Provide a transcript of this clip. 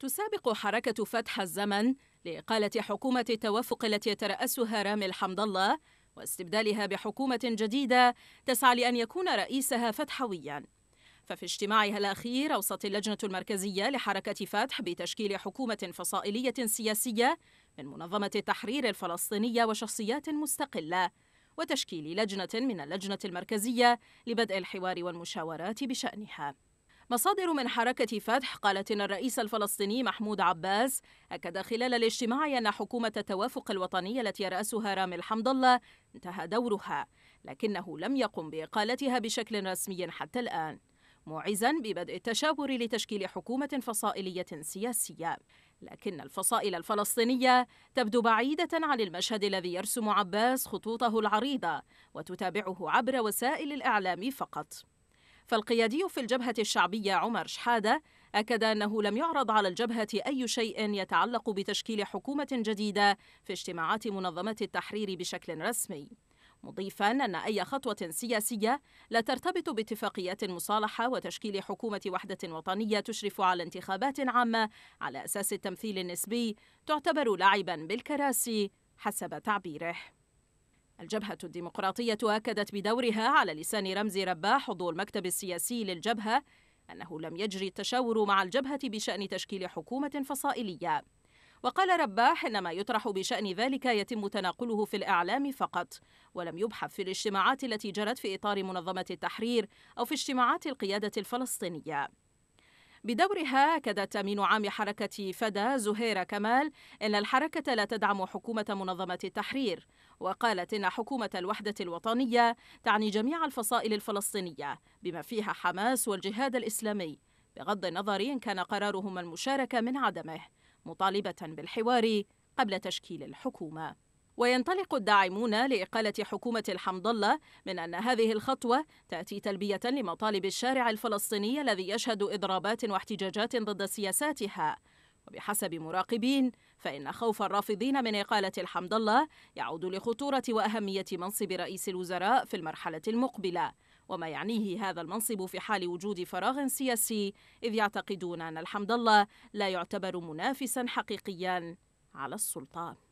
تسابق حركة فتح الزمن لإقالة حكومة التوافق التي يترأسها رامي الحمد الله واستبدالها بحكومة جديدة تسعى لأن يكون رئيسها فتحوياً. ففي اجتماعها الأخير أوصت اللجنة المركزية لحركة فتح بتشكيل حكومة فصائلية سياسية من منظمة التحرير الفلسطينية وشخصيات مستقلة وتشكيل لجنة من اللجنة المركزية لبدء الحوار والمشاورات بشأنها مصادر من حركة فتح قالت إن الرئيس الفلسطيني محمود عباس أكد خلال الاجتماع أن حكومة التوافق الوطني التي يرأسها رامي الحمد الله انتهى دورها لكنه لم يقم بإقالتها بشكل رسمي حتى الآن موعزا ببدء التشاور لتشكيل حكومة فصائلية سياسية لكن الفصائل الفلسطينية تبدو بعيدة عن المشهد الذي يرسم عباس خطوطه العريضة وتتابعه عبر وسائل الإعلام فقط فالقيادي في الجبهة الشعبية عمر شحادة أكد أنه لم يعرض على الجبهة أي شيء يتعلق بتشكيل حكومة جديدة في اجتماعات منظمة التحرير بشكل رسمي مضيفا أن أي خطوة سياسية لا ترتبط باتفاقيات المصالحة وتشكيل حكومة وحدة وطنية تشرف على انتخابات عامة على أساس التمثيل النسبي تعتبر لعبا بالكراسي حسب تعبيره الجبهة الديمقراطية أكدت بدورها على لسان رمزي رباح عضو المكتب السياسي للجبهة أنه لم يجري التشاور مع الجبهة بشأن تشكيل حكومة فصائلية وقال رباح إن ما يطرح بشأن ذلك يتم تناقله في الإعلام فقط ولم يبحث في الاجتماعات التي جرت في إطار منظمة التحرير أو في اجتماعات القيادة الفلسطينية بدورها أكد تامين عام حركة فدا زهيرة كمال أن الحركة لا تدعم حكومة منظمة التحرير وقالت إن حكومة الوحدة الوطنية تعني جميع الفصائل الفلسطينية بما فيها حماس والجهاد الإسلامي بغض النظر إن كان قرارهم المشاركة من عدمه مطالبة بالحوار قبل تشكيل الحكومة وينطلق الداعمون لإقالة حكومة الحمد الله من أن هذه الخطوة تأتي تلبية لمطالب الشارع الفلسطيني الذي يشهد إضرابات واحتجاجات ضد سياساتها وبحسب مراقبين فإن خوف الرافضين من إقالة الحمد الله يعود لخطورة وأهمية منصب رئيس الوزراء في المرحلة المقبلة وما يعنيه هذا المنصب في حال وجود فراغ سياسي إذ يعتقدون أن الحمد الله لا يعتبر منافسا حقيقيا على السلطان